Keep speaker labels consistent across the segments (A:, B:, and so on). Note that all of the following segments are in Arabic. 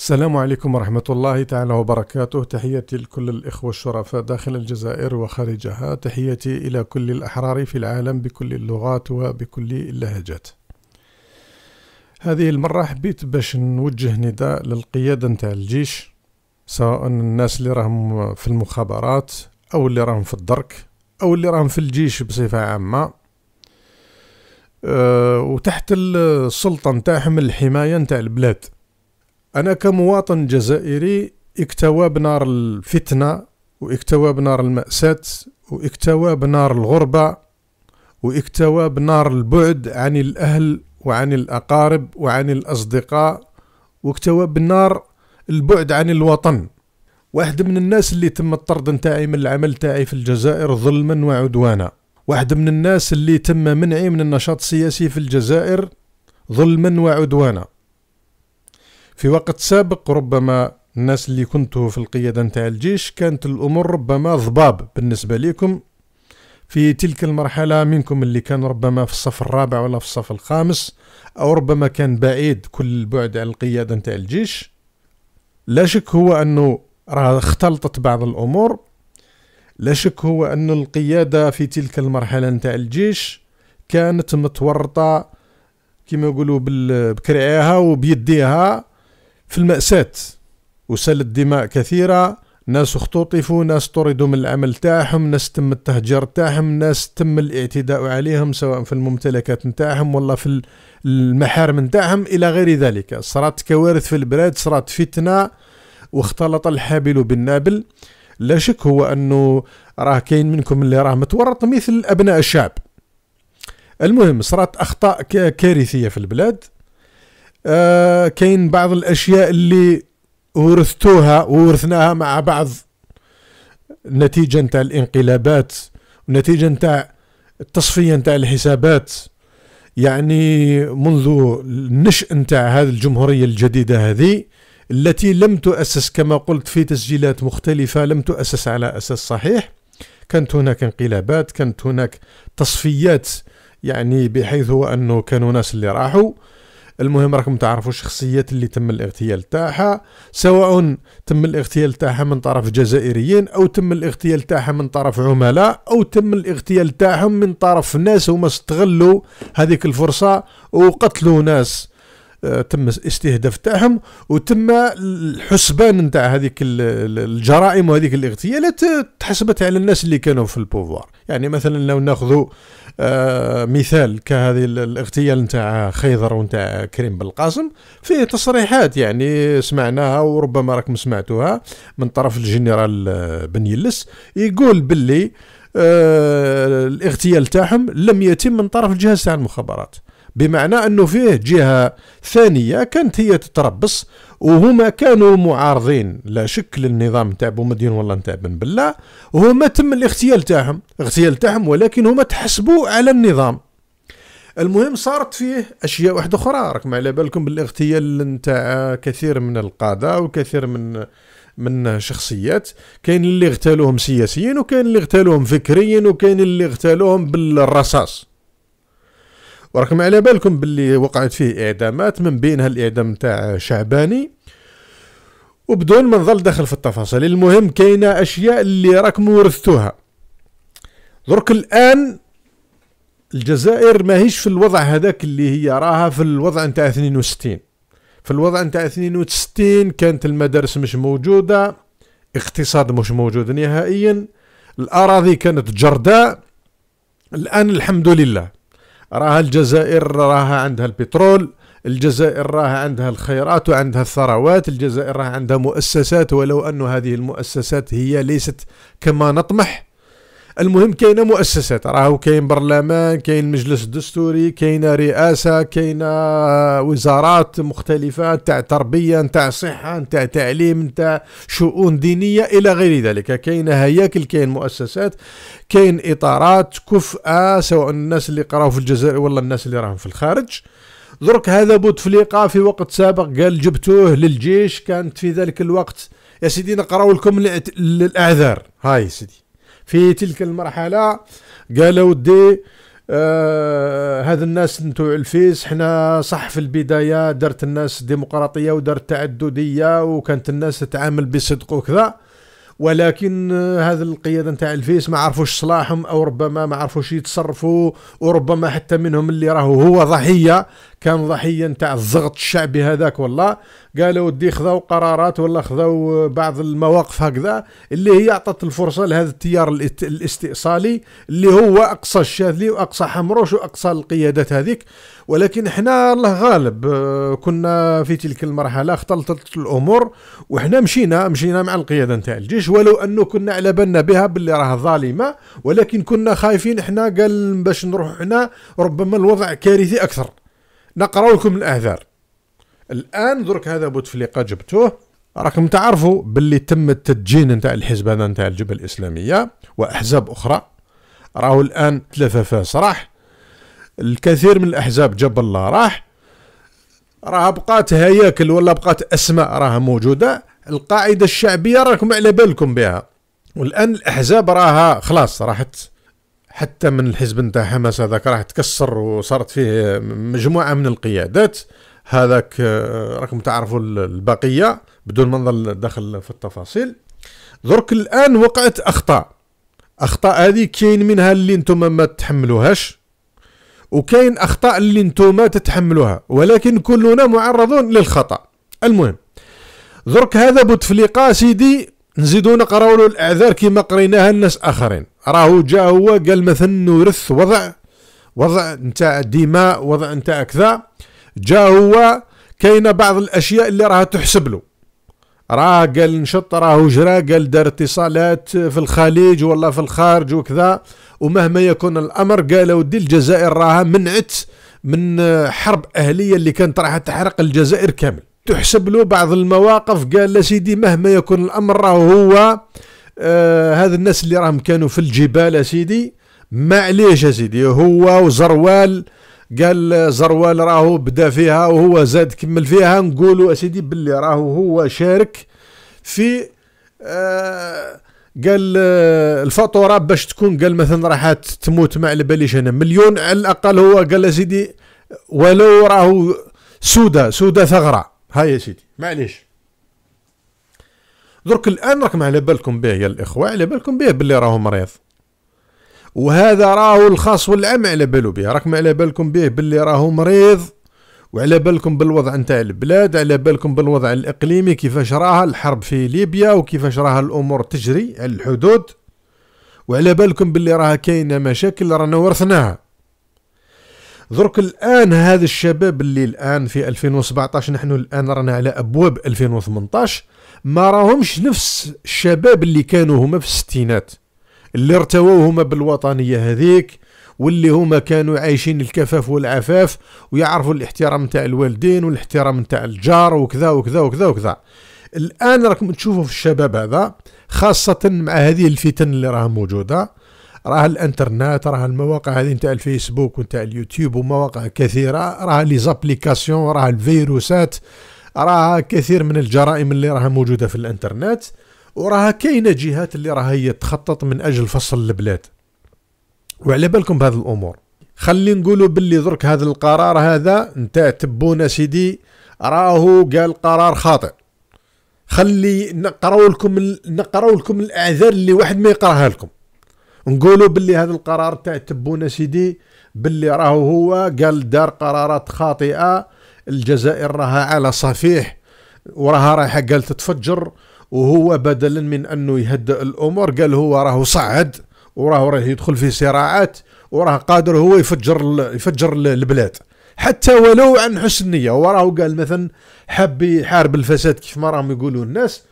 A: السلام عليكم ورحمة الله تعالى وبركاته تحياتي لكل الإخوة الشرفاء داخل الجزائر وخارجها تحياتي إلى كل الأحرار في العالم بكل اللغات وبكل اللهجات هذه المرة حبيت باش نوجه نداء للقيادة نتاع الجيش سواء الناس اللي راهم في المخابرات أو اللي راهم في الدرك أو اللي راهم في الجيش بصفة عامة أه وتحت السلطة نتاعهم الحماية نتاع البلاد أنا كمواطن جزائري اكتوى بنار الفتنة واكتوى بنار المأساة واكتوى بنار الغربة واكتوى بنار البعد عن الأهل وعن الأقارب وعن الأصدقاء واكتوى بنار البعد عن الوطن واحد من الناس اللي تم الطرد نتاعي من العمل تاعي في الجزائر ظلما وعدوانا واحد من الناس اللي تم منعي من النشاط السياسي في الجزائر ظلما وعدوانا في وقت سابق ربما الناس اللي كنتوا في القيادة نتاع الجيش كانت الأمور ربما ضباب بالنسبة لكم في تلك المرحلة منكم اللي كان ربما في الصف الرابع ولا في الصف الخامس أو ربما كان بعيد كل البعد عن القيادة نتاع الجيش لا شك هو أنه راه اختلطت بعض الأمور لا شك هو أن القيادة في تلك المرحلة نتاع الجيش كانت متورطة كما يقولوا بكرعيها وبيديها في المأساة وسالت دماء كثيرة ناس اختطفوا ناس طردوا من العمل تاعهم ناس تم التهجير تاعهم ناس تم الاعتداء عليهم سواء في الممتلكات نتاعهم ولا في المحارم نتاعهم إلى غير ذلك صارت كوارث في البلاد صارت فتنة واختلط الحابل بالنابل لا شك هو أنه راه كاين منكم اللي راه متورط مثل أبناء الشعب المهم صارت أخطاء كارثية في البلاد آه كاين بعض الاشياء اللي ورثتوها وورثناها مع بعض نتيجه نتاع الانقلابات ونتيجه نتاع التصفيه نتاع الحسابات يعني منذ النشء نتاع هذه الجمهوريه الجديده هذه التي لم تؤسس كما قلت في تسجيلات مختلفه لم تؤسس على اساس صحيح كانت هناك انقلابات كانت هناك تصفيات يعني بحيث انه كانوا ناس اللي راحوا المهم راكم تعرفوا الشخصيات اللي تم الاغتيال تاعها سواء تم الاغتيال تاعها من طرف جزائريين او تم الاغتيال تاعها من طرف عملاء او تم الاغتيال تاعهم من طرف ناس هما استغلوا هذيك الفرصه وقتلوا ناس تم الاستهداف تاعهم وتم الحسبان نتاع هذيك الجرائم وهذيك الاغتيالات آه، تحسبت على الناس اللي كانوا في البوفوار يعني مثلا لو ناخذوا آه، مثال كهذه الاغتيال نتاع خيضر ونتاع كريم بالقاسم فيه تصريحات يعني سمعناها وربما راكم سمعتوها من طرف الجنرال آه، بن يلس يقول باللي آه الاغتيال تاعهم لم يتم من طرف الجهاز تاع المخابرات بمعنى أنه فيه جهة ثانية كانت هي تتربص وهما كانوا معارضين لا شك للنظام تاع بومدين والله نتاع بن بلا وهما تم الاغتيال تاعهم اغتيال تاعهم ولكن هما تحسبوا على النظام المهم صارت فيه اشياء واحده اخرى راكم على بالكم بالاغتيال نتاع كثير من القاده وكثير من من شخصيات كاين اللي اغتالوهم سياسيين وكاين اللي اغتالوهم فكريا وكاين اللي اغتالوهم بالرصاص وراكم على بالكم باللي وقعت فيه اعدامات من بينها الاعدام تاع شعباني وبدون ما نظل داخل في التفاصيل المهم كاينه اشياء اللي راكم ورثتوها درك الان الجزائر ماهيش في الوضع هذاك اللي هي راها في الوضع نتاع 62 في الوضع نتاع 62 كانت المدارس مش موجوده اقتصاد مش موجود نهائيا الاراضي كانت جرداء الان الحمد لله راها الجزائر راها عندها البترول الجزائر راها عندها الخيرات وعندها الثروات الجزائر راها عندها مؤسسات ولو أن هذه المؤسسات هي ليست كما نطمح المهم كاين مؤسسات راهو كاين برلمان كاين مجلس دستوري كاين رئاسه كاين آه، وزارات مختلفه تاع تربيه نتاع صحه نتاع تعليم نتاع شؤون دينيه الى غير ذلك كاين هياكل كاين مؤسسات كاين اطارات كفاه سواء الناس اللي قراو في الجزائر ولا الناس اللي راهم في الخارج درك هذا بوتفليقه في وقت سابق قال جبتوه للجيش كانت في ذلك الوقت يا سيدي نقراو لكم الاعذار هاي سيدي في تلك المرحلة قال ودي آه هذا الناس نتوع الفيس حنا صح في البداية درت الناس ديمقراطية ودرت تعددية وكانت الناس تتعامل بصدق وكذا ولكن آه، هذا القيادة نتاع الفيس ما عرفوش صلاحهم أو ربما ما عرفوش يتصرفوا وربما حتى منهم اللي راهو هو ضحية كان ضحيه نتاع الضغط الشعبي هذاك والله قالوا ودي خذوا قرارات ولا خذوا بعض المواقف هكذا اللي هي اعطت الفرصه لهذا التيار الاستئصالي اللي هو اقصى الشاذلي واقصى حمروش واقصى القيادات هذيك ولكن احنا الله غالب آه، كنا في تلك المرحله اختلطت الامور وحنا مشينا مشينا مع القياده نتاع الجيش ولو انه كنا على بالنا بها باللي راه ظالمه ولكن كنا خايفين احنا قال باش نروح هنا ربما الوضع كارثي اكثر نقرا لكم الاعذار الان درك هذا بوتفليقه جبتوه راكم تعرفوا باللي تم التدجين نتاع الحزبانه نتاع الجبهه الاسلاميه واحزاب اخرى راهو الان ثلاثه فاس راح الكثير من الاحزاب جاب الله راح راها بقات هياكل ولا بقات اسماء راها موجوده القاعده الشعبيه راكم على بالكم بها والان الاحزاب راها خلاص راحت حتى من الحزب نتاع حماس هذاك راه تكسر وصارت فيه مجموعه من القيادات هذاك آه، راكم تعرفوا البقيه بدون ما نظل داخل في التفاصيل درك الان وقعت اخطاء اخطاء هذه كاين منها اللي انتم ما تحملوهاش وكاين اخطاء اللي ما تتحملوها ولكن كلنا معرضون للخطا المهم درك هذا بوتفليقه سيدي نزيدو نقراو له الاعذار كيما قريناها الناس اخرين راهو جا هو قال مثلا نورث وضع وضع نتاع دماء وضع نتاع كذا جا هو كاينه بعض الاشياء اللي راها تحسب له راه قال نشط راهو جرى قال دار اتصالات في الخليج ولا في الخارج وكذا ومهما يكون الامر قال ودي الجزائر راها منعت من حرب اهليه اللي كانت راح تحرق الجزائر كامل تحسب له بعض المواقف قال سيدي مهما يكون الامر راه هو آه هذا الناس اللي راهم كانوا في الجبال سيدي ما عليش سيدي هو وزروال قال زروال راهو بدا فيها وهو زاد كمل فيها نقولوا سيدي باللي راهو هو شارك في آه قال آه، الفاتوره باش تكون قال مثلا راح تموت ما على باليش انا مليون على الاقل هو قال سيدي ولو راهو سودة سودة ثغرة ها يا سيدي معليش درك الان راكم على بالكم به يا الاخوه على بالكم به باللي راهو مريض وهذا راهو الخاص والعام على بالو به راكم على بالكم به باللي راهو مريض وعلى بالكم بالوضع نتاع البلاد على بالكم بالوضع الاقليمي كيفاش راها الحرب في ليبيا وكيفاش راها الامور تجري على الحدود وعلى بالكم باللي راها كاينه مشاكل رانا ورثناها درك الان هذا الشباب اللي الان في 2017 نحن الان رانا على ابواب 2018 ما راهمش نفس الشباب اللي كانوا هما في الستينات اللي ارتووا هما بالوطنيه هذيك واللي هما كانوا عايشين الكفاف والعفاف ويعرفوا الاحترام تاع الوالدين والاحترام تاع الجار وكذا وكذا وكذا وكذا الان راكم تشوفوا في الشباب هذا خاصه مع هذه الفتن اللي راها موجوده راه الانترنت راه المواقع هذه نتاع الفيسبوك ونتاع اليوتيوب ومواقع كثيره راه لي زابليكاسيون راه الفيروسات راه كثير من الجرائم اللي راها موجوده في الانترنت وراها كاينه جهات اللي راها هي تخطط من اجل فصل البلاد وعلى بالكم بهذه الامور خلي نقولوا باللي درك هذا القرار هذا نتاع تبونا سيدي راهو قال قرار خاطئ خلي نقراو لكم نقراو لكم الاعذار اللي واحد ما يقراها لكم نقولوا باللي هذا القرار تاع تبونا سيدي باللي راهو هو قال دار قرارات خاطئه الجزائر راها على صفيح وراها رايحه قال تتفجر وهو بدلا من انه يهدئ الامور قال هو راهو صعد وراه راه يدخل في صراعات وراه قادر هو يفجر يفجر البلاد حتى ولو عن حسن نيه وراه قال مثلا حب يحارب الفساد كيف ما راهم يقولوا الناس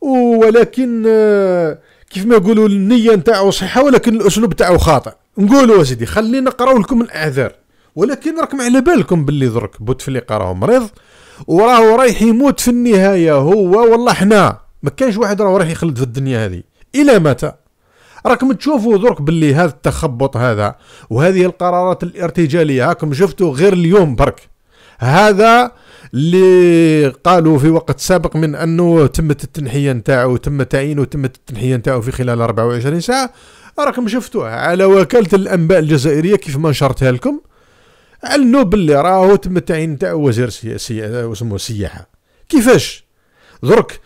A: ولكن آه كيف ما يقولوا النيه نتاعو صحيحه ولكن الاسلوب نتاعو خاطئ نقولوا سيدي خلينا نقراو لكم الاعذار ولكن راكم على بالكم باللي درك بوتفليقه راه مريض وراه رايح يموت في النهايه هو والله حنا ما كانش واحد راه رايح يخلد في الدنيا هذه الى متى راكم تشوفوا درك باللي هذا التخبط هذا وهذه القرارات الارتجاليه هاكم شفتوا غير اليوم برك هذا اللي قالوا في وقت سابق من انه تمت التنحيه نتاعو تم تعيينه تمت التنحيه نتاعو في خلال 24 ساعه راكم شفتوها على وكاله الانباء الجزائريه كيف ما نشرتها لكم علنوا باللي راهو تم التعيين نتاعو وزير سياسي وسموه السياحه كيفاش درك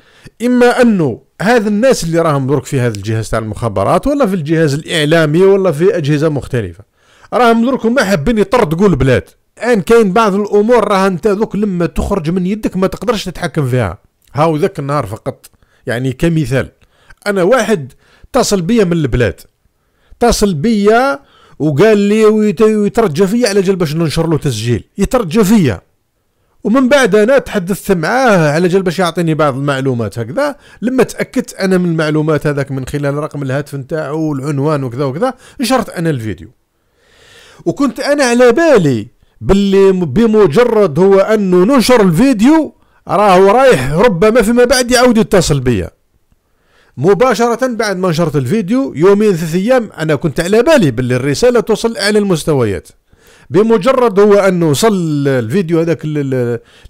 A: اما انه هذا الناس اللي راهم درك في هذا الجهاز تاع المخابرات ولا في الجهاز الاعلامي ولا في اجهزه مختلفه راهم درك ما حابين يطردقوا البلاد الان كاين بعض الامور راه انت ذوك لما تخرج من يدك ما تقدرش تتحكم فيها هاو ذاك النهار فقط يعني كمثال انا واحد اتصل بيا من البلاد اتصل بيا وقال لي ويترجى فيا على جال باش ننشر له تسجيل يترجى فيا ومن بعد انا تحدثت معاه على جال باش يعطيني بعض المعلومات هكذا لما تاكدت انا من المعلومات هذاك من خلال رقم الهاتف نتاعو والعنوان وكذا وكذا نشرت انا الفيديو وكنت انا على بالي باللي بمجرد هو انه ننشر الفيديو راهو رايح ربما فيما بعد يعود يتصل بيا مباشرة بعد ما نشرت الفيديو يومين ثلاث ايام انا كنت على بالي باللي الرسالة توصل اعلى المستويات بمجرد هو انه وصل الفيديو هذاك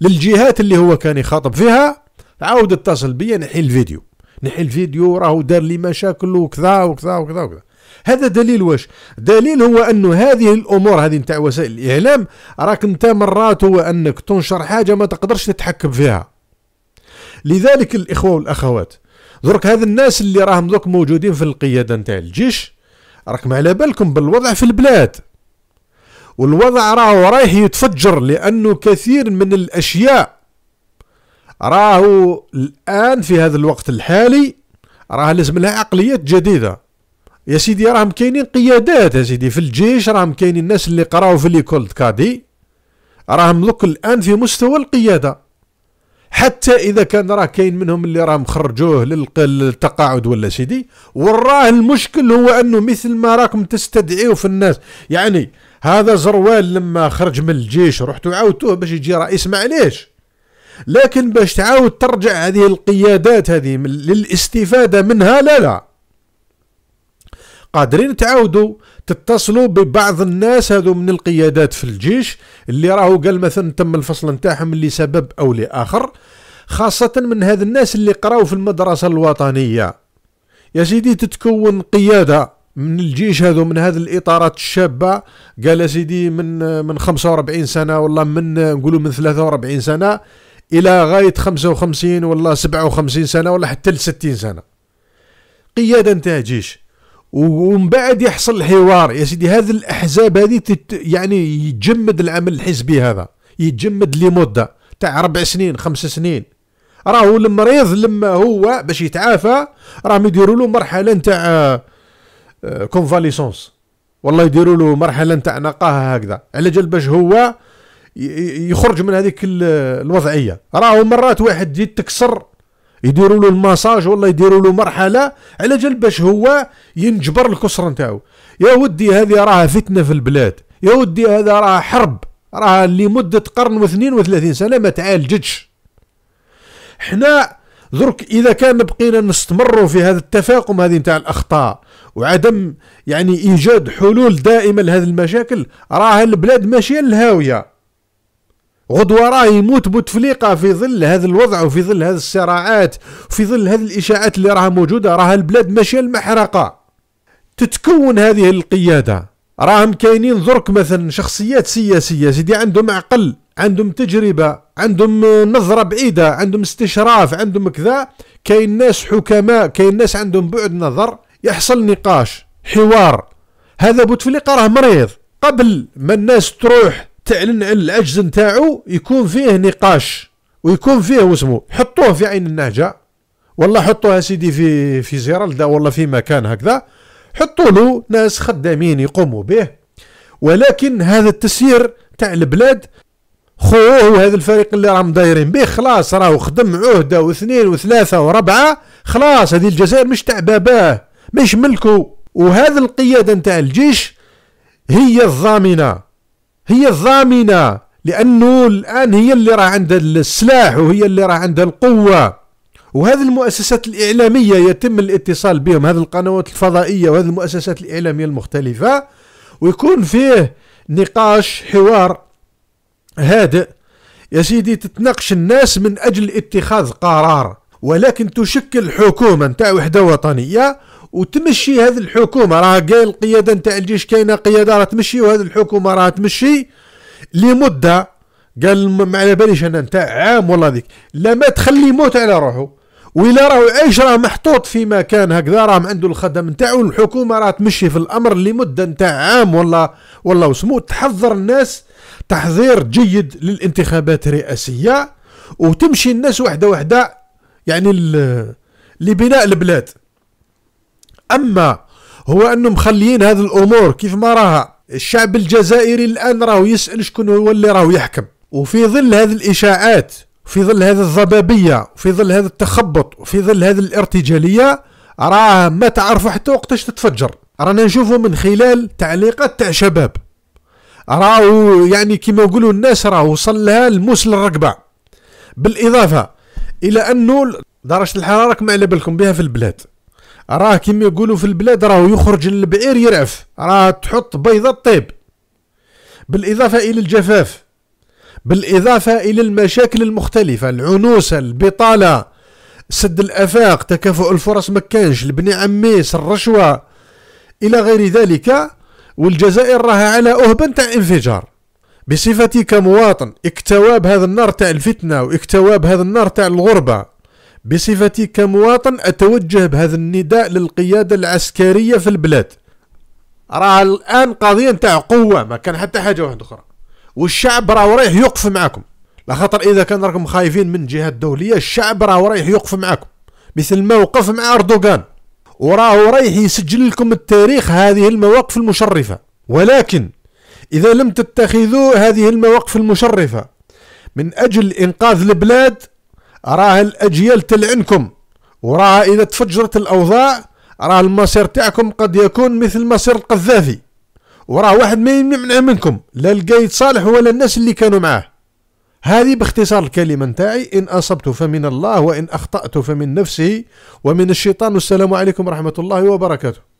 A: للجهات اللي هو كان يخاطب فيها عاود اتصل بيا نحي الفيديو نحي الفيديو راهو دار لي مشاكل وكذا وكذا وكذا وكذا هذا دليل واش دليل هو انه هذه الامور هذه نتاع وسائل الاعلام راك انت مرات هو انك تنشر حاجه ما تقدرش تتحكم فيها لذلك الاخوه والاخوات درك هذا الناس اللي راهم دوك موجودين في القياده نتاع الجيش راك على بالكم بالوضع في البلاد والوضع راهو رايح يتفجر لانه كثير من الاشياء راهو الان في هذا الوقت الحالي راه لازم لها عقليات جديده يا سيدي راهم كاينين قيادات يا سيدي في الجيش راهم كاينين الناس اللي قراو في ليكول كادي راهم لوك الان في مستوى القياده حتى اذا كان راه كاين منهم اللي راهم خرجوه للتقاعد ولا سيدي وراه المشكل هو انه مثل ما راكم تستدعيو في الناس يعني هذا زروال لما خرج من الجيش رحتوا عاودتوه باش يجي رئيس معليش لكن باش تعاود ترجع هذه القيادات هذه للاستفاده منها لا لا قادرين تعاودوا تتصلوا ببعض الناس هذو من القيادات في الجيش اللي راهو قال مثلا تم الفصل نتاعهم لسبب او لاخر خاصة من هذ الناس اللي قراو في المدرسة الوطنية يا سيدي تتكون قيادة من الجيش هذو من هذه الإطارات الشابة قال سيدي من من 45 سنة والله من نقولوا من 43 سنة إلى غاية 55 والله 57 سنة ولا حتى ل 60 سنة قيادة نتاع جيش ومن بعد يحصل الحوار يا سيدي هذه الاحزاب هذه تت يعني يتجمد العمل الحزبي هذا يتجمد لمده تاع اربع سنين خمس سنين راهو المريض لما هو باش يتعافى راهم يديروا له مرحله نتاع كونفاليسونس آه، آه، والله يديروا له مرحله نتاع نقاهه هكذا على جال باش هو يخرج من هذيك الوضعيه راهو مرات واحد يتكسر يديروا له الماساج والله يديروا له مرحله على جال باش هو ينجبر الكسر نتاعو يا ودي هذه راها فتنه في البلاد يا ودي هذا راها حرب راها لمده قرن و وثلاثين سنه ما تعالجتش حنا درك اذا كان بقينا نستمروا في هذا التفاقم هذه نتاع الاخطاء وعدم يعني ايجاد حلول دائمه لهذه المشاكل راها البلاد ماشيه للهاويه غدوة راه يموت بوتفليقة في ظل هذا الوضع وفي ظل هذه الصراعات وفي ظل هذه الإشاعات اللي راها موجودة راها البلاد ماشية المحرقة تتكون هذه القيادة راهم كاينين ذرك مثلا شخصيات سياسية سيدي عندهم عقل عندهم تجربة عندهم نظرة بعيدة عندهم استشراف عندهم كذا كاين ناس حكماء كاين ناس عندهم بعد نظر يحصل نقاش حوار هذا بوتفليقة راه مريض قبل ما الناس تروح تعلن على العجز نتاعو يكون فيه نقاش ويكون فيه واسمو حطوه في عين النهجه والله حطوه سيدي في في زيرالدا والله في مكان هكذا حطوا له ناس خدامين يقوموا به ولكن هذا التسيير تاع البلاد خوه وهذا الفريق اللي راهم دايرين به خلاص راهو خدم عهده واثنين وثلاثه وربعه خلاص هذه الجزائر مش تاع باباه مش ملكه وهذا القياده نتاع الجيش هي الضامنه هي الضامنة لأنه الآن هي اللي راه عندها السلاح وهي اللي راه عندها القوة وهذه المؤسسات الإعلامية يتم الاتصال بهم هذه القنوات الفضائية وهذه المؤسسات الإعلامية المختلفة ويكون فيه نقاش حوار هادئ يا سيدي تتناقش الناس من أجل اتخاذ قرار ولكن تشكل حكومة نتاع وحدة وطنية وتمشي هذه الحكومه راه قايل القياده نتاع الجيش كاينه قياده راه تمشي وهذه الحكومه راه تمشي لمده قال ما على باليش انا نتاع عام ولا ذيك لا ما تخلي يموت على روحه ولا راهو عايش راه محطوط في مكان هكذا راه عنده الخدم نتاعو الحكومه راه تمشي في الامر لمده نتاع عام ولا ولا وسمو تحضر الناس تحضير جيد للانتخابات الرئاسيه وتمشي الناس وحده وحده يعني لبناء البلاد اما هو انه مخليين هذه الامور كيف ما راها الشعب الجزائري الان راهو يسال شكون هو اللي راهو يحكم وفي ظل هذه الاشاعات في ظل هذه الضبابيه وفي ظل هذا التخبط وفي ظل هذه الارتجاليه راه ما تعرفوا حتى وقتاش تتفجر رانا نشوفوا من خلال تعليقات تاع شباب راهو يعني كما يقولوا الناس راهو وصل لها الموس للركبه بالاضافه الى انه درجه الحراره ما على بالكم بها في البلاد راه كيما يقولوا في البلاد راه يخرج البعير يرعف راه تحط بيضة طيب بالإضافة إلى الجفاف بالإضافة إلى المشاكل المختلفة العنوسة البطالة سد الآفاق تكافؤ الفرص مكانش البني عميس الرشوة إلى غير ذلك والجزائر راها على أهبة تاع انفجار بصفتي كمواطن اكتواب هذا النار تاع الفتنة واكتواب هذا النار تاع الغربة بصفتي كمواطن أتوجه بهذا النداء للقيادة العسكرية في البلاد راه الآن قضية نتاع قوة ما كان حتى حاجة واحدة أخرى والشعب راه رايح يوقف معكم لا خاطر إذا كان راكم خايفين من جهه دولية الشعب راه رايح يوقف معكم مثل ما وقف مع أردوغان وراه رايح يسجل لكم التاريخ هذه المواقف المشرفة ولكن إذا لم تتخذوا هذه المواقف المشرفة من أجل إنقاذ البلاد راه الأجيال تلعنكم وراه إذا تفجرت الأوضاع راه المصير تاعكم قد يكون مثل مصير القذافي وراه واحد ما يمنع منكم لا القايد صالح ولا الناس اللي كانوا معاه هذه باختصار الكلمة نتاعي إن أصبت فمن الله وإن أخطأت فمن نفسه ومن الشيطان والسلام عليكم ورحمة الله وبركاته